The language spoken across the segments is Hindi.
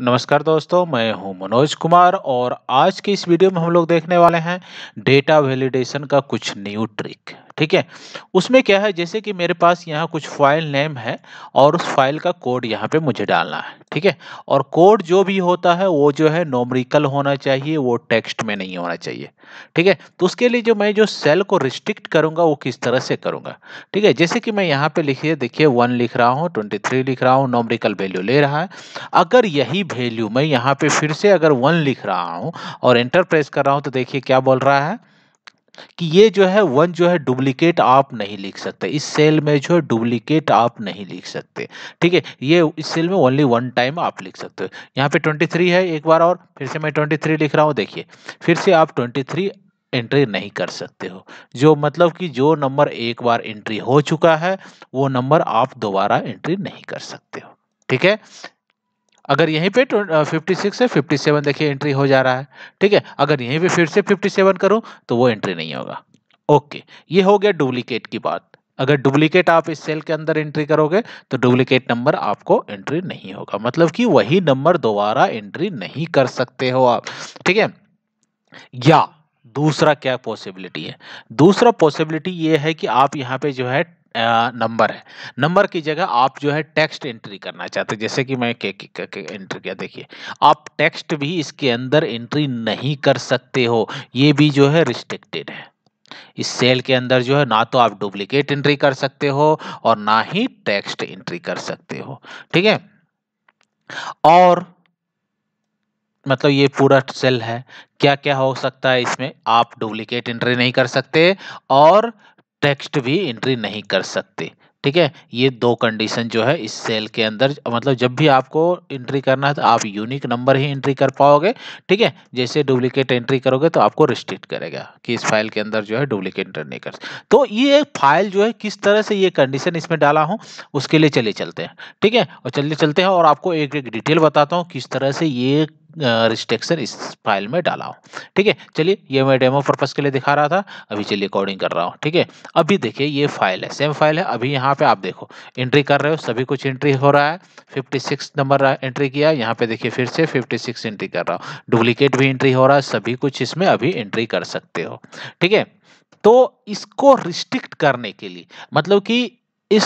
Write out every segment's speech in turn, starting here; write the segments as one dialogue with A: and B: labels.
A: नमस्कार दोस्तों मैं हूं मनोज कुमार और आज की इस वीडियो में हम लोग देखने वाले हैं डेटा वैलिडेशन का कुछ न्यू ट्रिक ठीक है उसमें क्या है जैसे कि मेरे पास यहाँ कुछ फाइल नेम है और उस फाइल का कोड यहाँ पे मुझे डालना है ठीक है और कोड जो भी होता है वो जो है नोमरिकल होना चाहिए वो टेक्स्ट में नहीं होना चाहिए ठीक है तो उसके लिए जो मैं जो सेल को रिस्ट्रिक्ट करूँगा वो किस तरह से करूँगा ठीक है जैसे कि मैं यहाँ पे लिखिए देखिए वन लिख रहा हूँ ट्वेंटी थ्री लिख रहा हूँ नोमरिकल वैल्यू ले रहा है अगर यही वैल्यू मैं यहाँ पे फिर से अगर वन लिख रहा हूँ और एंटर प्रेस कर रहा हूँ तो देखिए क्या बोल रहा है कि ये जो है वन जो है डुप्लीकेट आप नहीं लिख सकते इस सेल में जो है डुप्लीकेट आप नहीं लिख सकते ठीक है ये इस सेल में ओनली वन टाइम आप लिख सकते हो यहाँ पे 23 है एक बार और फिर से मैं 23 लिख रहा हूँ देखिए फिर से आप 23 एंट्री नहीं कर सकते हो जो मतलब कि जो नंबर एक बार एंट्री हो चुका है वो नंबर आप दोबारा एंट्री नहीं कर सकते हो ठीक है अगर यहीं पे फिफ्टी सिक्स से फिफ्टी सेवन देखिए एंट्री हो जा रहा है ठीक है अगर यहीं पे फिर से फिफ्टी सेवन करो तो वो एंट्री नहीं होगा ओके ये हो गया डुप्लीकेट की बात अगर डुप्लीकेट आप इस सेल के अंदर एंट्री करोगे तो डुप्लीकेट नंबर आपको एंट्री नहीं होगा मतलब कि वही नंबर दोबारा एंट्री नहीं कर सकते हो आप ठीक है या दूसरा क्या पॉसिबिलिटी है दूसरा पॉसिबिलिटी ये है कि आप यहाँ पे जो है नंबर है नंबर की जगह आप जो है टेक्स्ट एंट्री करना चाहते हैं जैसे कि मैं के के एंट्री किया देखिए आप टेक्स्ट भी इसके अंदर एंट्री नहीं कर सकते हो ये भी जो है रिस्ट्रिक्टेड है इस सेल के अंदर जो है ना तो आप डुप्लीकेट एंट्री कर सकते हो और ना ही टेक्स्ट एंट्री कर सकते हो ठीक है और मतलब ये पूरा सेल है क्या क्या हो सकता है इसमें आप डुप्लीकेट एंट्री नहीं कर सकते और टेक्स्ट भी एंट्री नहीं कर सकते ठीक है ये दो कंडीशन जो है इस सेल के अंदर मतलब जब भी आपको एंट्री करना है तो आप यूनिक नंबर ही एंट्री कर पाओगे ठीक है जैसे डुप्लीकेट एंट्री करोगे तो आपको रिस्ट्रिक्ट करेगा कि इस फाइल के अंदर जो है डुप्लीकेट एंटर नहीं कर तो ये फाइल जो है किस तरह से ये कंडीशन इसमें डाला हूँ उसके लिए चले चलते हैं ठीक है और चलिए चलते हैं और आपको एक एक डिटेल बताता हूँ किस तरह से ये रिस्ट्रिक्शन इस फाइल में डाला हो ठीक है चलिए ये मैं डेमो पर्पज़ के लिए दिखा रहा था अभी चलिए कोडिंग कर रहा हूँ ठीक है अभी देखिए ये फाइल है सेम फाइल है अभी यहाँ पे आप देखो एंट्री कर रहे हो सभी कुछ एंट्री हो रहा है फिफ्टी सिक्स नंबर एंट्री किया यहाँ पे देखिए फिर से फिफ्टी सिक्स एंट्री कर रहा हूँ डुप्लीकेट भी एंट्री हो रहा है सभी कुछ इसमें अभी एंट्री कर सकते हो ठीक है तो इसको रिस्ट्रिक्ट करने के लिए मतलब कि इस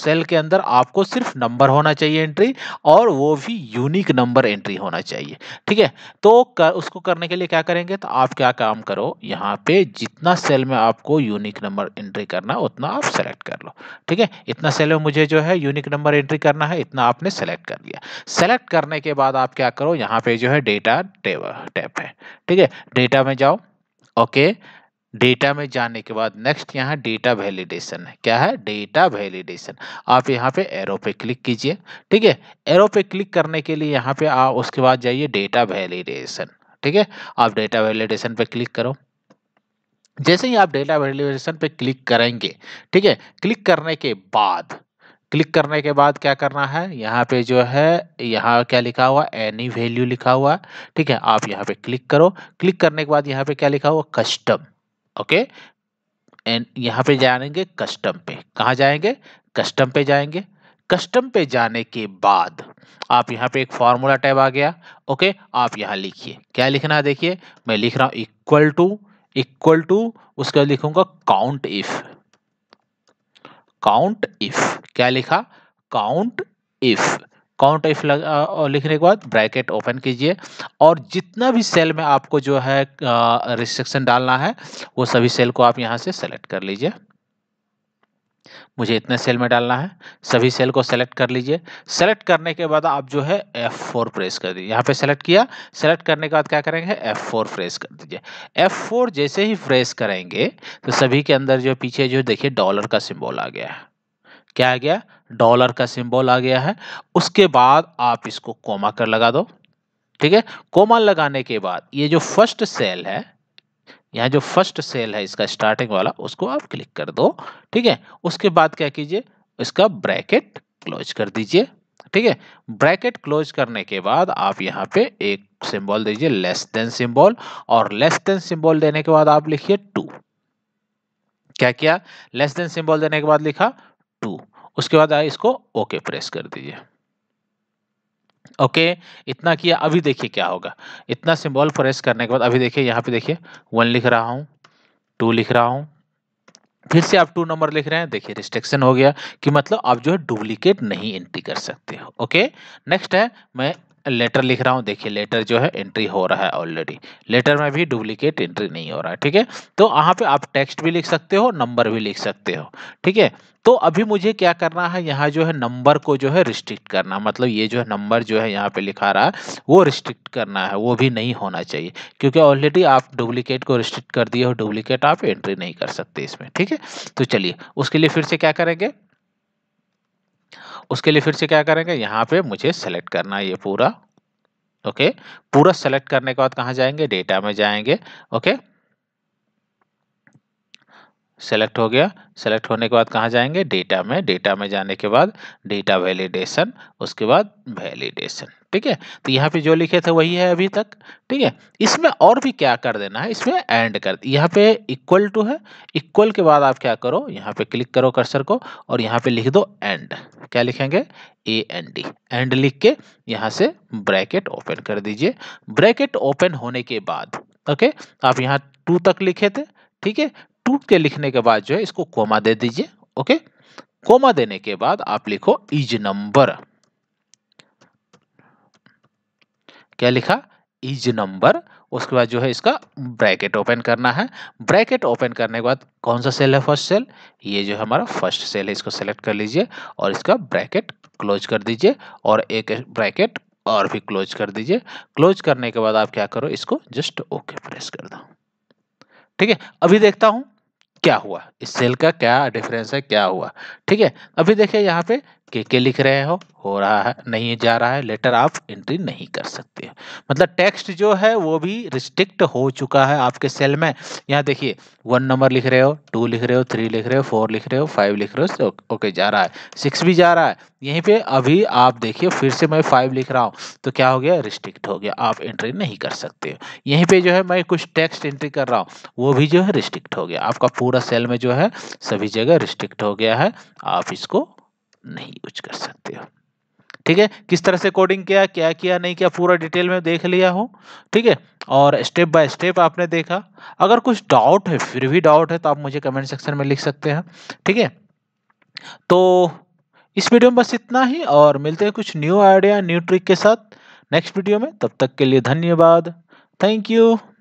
A: सेल के अंदर आपको सिर्फ नंबर होना चाहिए एंट्री और वो भी यूनिक नंबर एंट्री होना चाहिए ठीक है तो कर, उसको करने के लिए क्या करेंगे तो आप क्या काम करो यहाँ पे जितना सेल में आपको यूनिक नंबर एंट्री करना उतना आप सेलेक्ट कर लो ठीक है इतना सेल में मुझे जो है यूनिक नंबर एंट्री करना है इतना आपने सेलेक्ट कर लिया सेलेक्ट करने के बाद आप क्या करो यहाँ पे जो है डेटा टैप है ठीक है डेटा में जाओ ओके okay. डेटा में जाने के बाद नेक्स्ट यहाँ डेटा वैलिडेशन है क्या है डेटा वैलिडेशन आप यहाँ पे एरो पे क्लिक कीजिए ठीक है एरो पे क्लिक करने के लिए यहाँ पे आप उसके बाद जाइए डेटा वैलिडेशन ठीक है आप डेटा वैलिडेशन पे क्लिक करो जैसे ही आप डेटा वैलिडेशन पे क्लिक करेंगे ठीक है क्लिक करने के बाद क्लिक करने के बाद क्या करना है यहाँ पे जो है यहाँ क्या लिखा हुआ एनी वैल्यू लिखा हुआ है ठीक है आप यहाँ पे क्लिक करो क्लिक करने के बाद यहाँ पे क्या लिखा हुआ कस्टम ओके एंड यहाँ पे जाएंगे कस्टम पे कहाँ जाएंगे कस्टम पे जाएंगे कस्टम पे जाने के बाद आप यहाँ पे एक फार्मूला टैब आ गया ओके आप यहाँ लिखिए क्या लिखना है देखिए मैं लिख रहा हूँ इक्वल टू इक्वल टू उसके बाद लिखूंगा काउंट इफ काउंट इफ क्या लिखा काउंट इफ काउंट इफ लिखने के बाद ब्रैकेट ओपन कीजिए और जितना भी सेल में आपको जो है रिस्ट्रिक्शन डालना है वो सभी सेल को आप यहाँ से सेलेक्ट कर लीजिए मुझे इतने सेल में डालना है सभी सेल को सेलेक्ट कर लीजिए सेलेक्ट करने के बाद आप जो है F4 प्रेस कर दीजिए यहाँ पे सेलेक्ट किया सेलेक्ट करने के बाद क्या करेंगे F4 प्रेस कर दीजिए F4 जैसे ही प्रेस करेंगे तो सभी के अंदर जो पीछे जो देखिए डॉलर का सिंबल आ गया है क्या आ गया डॉलर का सिंबल आ गया है उसके बाद आप इसको कोमा कर लगा दो ठीक है कोमा लगाने के बाद ये जो फर्स्ट सेल है यहाँ जो फर्स्ट सेल है इसका स्टार्टिंग वाला उसको आप क्लिक कर दो ठीक है उसके बाद क्या कीजिए इसका ब्रैकेट क्लोज कर दीजिए ठीक है ब्रैकेट क्लोज करने के बाद आप यहाँ पे एक सिंबल दीजिए लेस देन सिंबल और लेस देन सिंबल देने के बाद आप लिखिए टू क्या किया लेस देन सिंबल देने के बाद लिखा उसके बाद आए इसको ओके प्रेस कर दीजिए ओके okay, इतना किया अभी देखिए क्या होगा इतना सिंबल प्रेस करने के बाद अभी देखिए यहाँ पे देखिए वन लिख रहा हूँ टू लिख रहा हूँ फिर से आप टू नंबर लिख रहे हैं देखिए रिस्ट्रिक्शन हो गया कि मतलब आप जो है डुप्लीकेट नहीं एंट्री कर सकते हो ओके नेक्स्ट है मैं लेटर लिख रहा हूँ देखिए लेटर जो है एंट्री हो रहा है ऑलरेडी लेटर में भी डुप्लीकेट एंट्री नहीं हो रहा है ठीक है तो यहाँ पे आप टेक्स्ट भी लिख सकते हो नंबर भी लिख सकते हो ठीक है तो अभी मुझे क्या करना है यहाँ जो है नंबर को जो है रिस्ट्रिक्ट करना मतलब ये जो है नंबर जो है यहाँ पे लिखा रहा है वो रिस्ट्रिक्ट करना है वो भी नहीं होना चाहिए क्योंकि ऑलरेडी आप डुप्लीकेट को रिस्ट्रिक्ट कर दिए हो डुप्लीकेट आप एंट्री नहीं कर सकते इसमें ठीक है तो चलिए उसके लिए फिर से क्या करेंगे उसके लिए फिर से क्या करेंगे यहाँ पे मुझे सेलेक्ट करना है ये पूरा ओके पूरा सेलेक्ट करने के बाद कहाँ जाएंगे डेटा में जाएंगे ओके सेलेक्ट हो गया सेलेक्ट होने के बाद कहाँ जाएंगे डेटा में डेटा में जाने के बाद डेटा वैलिडेशन उसके बाद वैलिडेशन ठीक है तो यहाँ पे जो लिखे थे वही है अभी तक ठीक है इसमें और भी क्या कर देना है इसमें एंड कर यहाँ पे इक्वल टू है इक्वल के बाद आप क्या करो यहाँ पे क्लिक करो कर्सर को और यहाँ पे लिख दो एंड क्या लिखेंगे ए एन डी एंड लिख के यहाँ से ब्रैकेट ओपन कर दीजिए ब्रैकेट ओपन होने के बाद ओके आप यहाँ टू तक लिखे थे ठीक है टूट के लिखने के बाद जो है इसको कोमा दे दीजिए ओके कोमा देने के बाद आप लिखो इज नंबर क्या लिखा इज नंबर उसके बाद जो है इसका ब्रैकेट ओपन करना है ब्रैकेट ओपन करने के बाद कौन सा सेल है फर्स्ट सेल ये जो है हमारा फर्स्ट सेल है इसको सेलेक्ट कर लीजिए और इसका ब्रैकेट क्लोज कर दीजिए और एक ब्रैकेट और भी क्लोज कर दीजिए क्लोज करने के बाद आप क्या करो इसको जस्ट ओके प्रेस कर दो ठीक है अभी देखता हूँ क्या हुआ इस सेल का क्या डिफरेंस है क्या हुआ ठीक है अभी देखिए यहाँ पे के के लिख रहे हो हो रहा है नहीं जा रहा है लेटर आप एंट्री नहीं कर सकते मतलब टेक्स्ट जो है वो भी रिस्ट्रिक्ट हो चुका है आपके सेल में यहाँ देखिए वन नंबर लिख रहे हो टू लिख रहे हो थ्री लिख रहे हो फोर लिख रहे हो फाइव लिख रहे हो ओके जा रहा है सिक्स भी जा रहा है यहीं पे अभी आप देखिए फिर से मैं फाइव लिख रहा हूँ तो क्या हो गया रिस्ट्रिक्ट हो गया आप एंट्री नहीं कर सकते हो यहीं पर जो है मैं कुछ टेक्स्ट एंट्री कर रहा हूँ वो भी जो है रिस्ट्रिक्ट हो गया आपका पूरा सेल में जो है सभी जगह रिस्ट्रिक्ट हो गया है आप इसको नहीं यूज कर सकते हो ठीक है किस तरह से कोडिंग किया क्या किया नहीं किया पूरा डिटेल में देख लिया हूँ ठीक है और स्टेप बाय स्टेप आपने देखा अगर कुछ डाउट है फिर भी डाउट है तो आप मुझे कमेंट सेक्शन में लिख सकते हैं ठीक है तो इस वीडियो में बस इतना ही और मिलते हैं कुछ न्यू आइडिया न्यू ट्रिक के साथ नेक्स्ट वीडियो में तब तक के लिए धन्यवाद थैंक यू